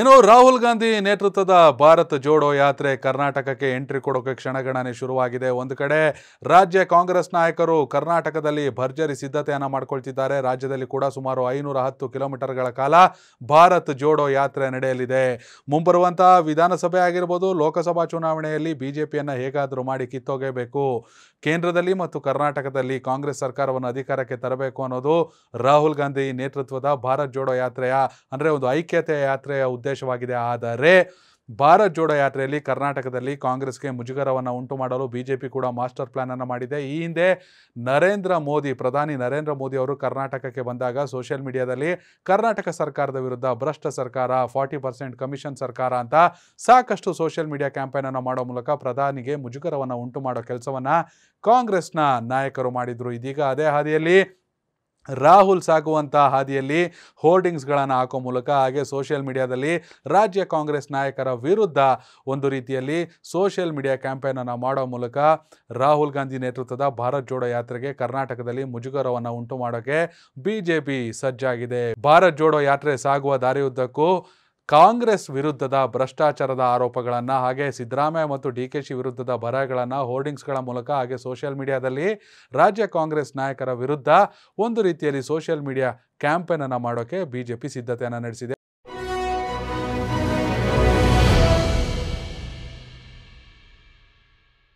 ಏನೋ ರಾಹುಲ್ ಗಾಂಧಿ ನೇತೃತ್ವದ ಭಾರತ್ ಜೋಡೋ ಯಾತ್ರೆ ಕರ್ನಾಟಕಕ್ಕೆ ಎಂಟ್ರಿ ಕೊಡೋಕೆ ಕ್ಷಣಗಣನೆ ಶುರುವಾಗಿದೆ ಒಂದು ಕಡೆ ರಾಜ್ಯ ಕಾಂಗ್ರೆಸ್ ನಾಯಕರು ಕರ್ನಾಟಕದಲ್ಲಿ ಭರ್ಜರಿ ಸಿದ್ಧತೆಯನ್ನು ಮಾಡಿಕೊಳ್ತಿದ್ದಾರೆ ರಾಜ್ಯದಲ್ಲಿ ಕೂಡ ಸುಮಾರು ಐನೂರ ಹತ್ತು ಕಿಲೋಮೀಟರ್ಗಳ ಕಾಲ ಭಾರತ್ ಜೋಡೋ ಯಾತ್ರೆ ನಡೆಯಲಿದೆ ಮುಂಬರುವಂತಹ ವಿಧಾನಸಭೆ ಆಗಿರ್ಬೋದು ಲೋಕಸಭಾ ಚುನಾವಣೆಯಲ್ಲಿ ಬಿಜೆಪಿಯನ್ನು ಹೇಗಾದರೂ ಮಾಡಿ ಕಿತ್ತೊಗೆಯಬೇಕು ಕೇಂದ್ರದಲ್ಲಿ ಮತ್ತು ಕರ್ನಾಟಕದಲ್ಲಿ ಕಾಂಗ್ರೆಸ್ ಸರ್ಕಾರವನ್ನು ಅಧಿಕಾರಕ್ಕೆ ತರಬೇಕು ಅನ್ನೋದು ರಾಹುಲ್ ಗಾಂಧಿ ನೇತೃತ್ವದ ಭಾರತ್ ಜೋಡೋ ಯಾತ್ರೆಯ ಅಂದರೆ ಒಂದು ಐಕ್ಯತೆಯ ಯಾತ್ರೆಯ ಉದ್ದೇಶವಾಗಿದೆ ಆದರೆ ಭಾರತ್ ಜೋಡೋ ಯಾತ್ರೆಯಲ್ಲಿ ಕರ್ನಾಟಕದಲ್ಲಿ ಕಾಂಗ್ರೆಸ್ಗೆ ಮುಜುಗರವನ್ನು ಉಂಟು ಮಾಡಲು ಬಿಜೆಪಿ ಕೂಡ ಮಾಸ್ಟರ್ ಪ್ಲಾನನ್ನು ಮಾಡಿದೆ ಈ ಹಿಂದೆ ನರೇಂದ್ರ ಮೋದಿ ಪ್ರಧಾನಿ ನರೇಂದ್ರ ಮೋದಿ ಅವರು ಕರ್ನಾಟಕಕ್ಕೆ ಬಂದಾಗ ಸೋಷಿಯಲ್ ಮೀಡಿಯಾದಲ್ಲಿ ಕರ್ನಾಟಕ ಸರ್ಕಾರದ ವಿರುದ್ಧ ಭ್ರಷ್ಟ ಸರ್ಕಾರ ಫಾರ್ಟಿ ಪರ್ಸೆಂಟ್ ಕಮಿಷನ್ ಸರ್ಕಾರ ಅಂತ ಸಾಕಷ್ಟು ಸೋಷಿಯಲ್ ಮೀಡಿಯಾ ಕ್ಯಾಂಪೇನನ್ನು ಮಾಡೋ ಮೂಲಕ ಪ್ರಧಾನಿಗೆ ಮುಜುಗರವನ್ನು ಉಂಟು ಮಾಡೋ ಕೆಲಸವನ್ನು ಕಾಂಗ್ರೆಸ್ನ ನಾಯಕರು ಮಾಡಿದರು ಇದೀಗ ಅದೇ ಹಾದಿಯಲ್ಲಿ ರಾಹುಲ್ ಸಾಗುವಂತಹ ಹಾದಿಯಲ್ಲಿ ಹೋರ್ಡಿಂಗ್ಸ್ಗಳನ್ನು ಹಾಕೋ ಮೂಲಕ ಹಾಗೆ ಸೋಷಿಯಲ್ ಮೀಡಿಯಾದಲ್ಲಿ ರಾಜ್ಯ ಕಾಂಗ್ರೆಸ್ ನಾಯಕರ ವಿರುದ್ಧ ಒಂದು ರೀತಿಯಲ್ಲಿ ಸೋಷಿಯಲ್ ಮೀಡಿಯಾ ಕ್ಯಾಂಪೇನನ್ನು ಮಾಡೋ ಮೂಲಕ ರಾಹುಲ್ ಗಾಂಧಿ ನೇತೃತ್ವದ ಭಾರತ್ ಜೋಡೋ ಯಾತ್ರೆಗೆ ಕರ್ನಾಟಕದಲ್ಲಿ ಮುಜುಗರವನ್ನು ಉಂಟು ಮಾಡೋಕೆ ಬಿ ಜೆ ಪಿ ಸಜ್ಜಾಗಿದೆ ಭಾರತ್ ಜೋಡೋ ಯಾತ್ರೆ ಸಾಗುವ ದಾರಿಯುದ್ದಕ್ಕೂ ಕಾಂಗ್ರೆಸ್ ವಿರುದ್ಧದ ಭ್ರಷ್ಟಾಚಾರದ ಆರೋಪಗಳನ್ನು ಹಾಗೆ ಸಿದ್ದರಾಮಯ್ಯ ಮತ್ತು ಡಿ ಕೆ ಶಿ ವಿರುದ್ಧದ ಬರಹಗಳನ್ನು ಹೋರ್ಡಿಂಗ್ಸ್ಗಳ ಮೂಲಕ ಹಾಗೆ ಸೋಷಿಯಲ್ ಮೀಡಿಯಾದಲ್ಲಿ ರಾಜ್ಯ ಕಾಂಗ್ರೆಸ್ ನಾಯಕರ ವಿರುದ್ಧ ಒಂದು ರೀತಿಯಲ್ಲಿ ಸೋಷಿಯಲ್ ಮೀಡಿಯಾ ಕ್ಯಾಂಪೇನನ್ನು ಮಾಡೋಕ್ಕೆ ಬಿ ಜೆ ಪಿ ಸಿದ್ಧತೆಯನ್ನು ನಡೆಸಿದೆ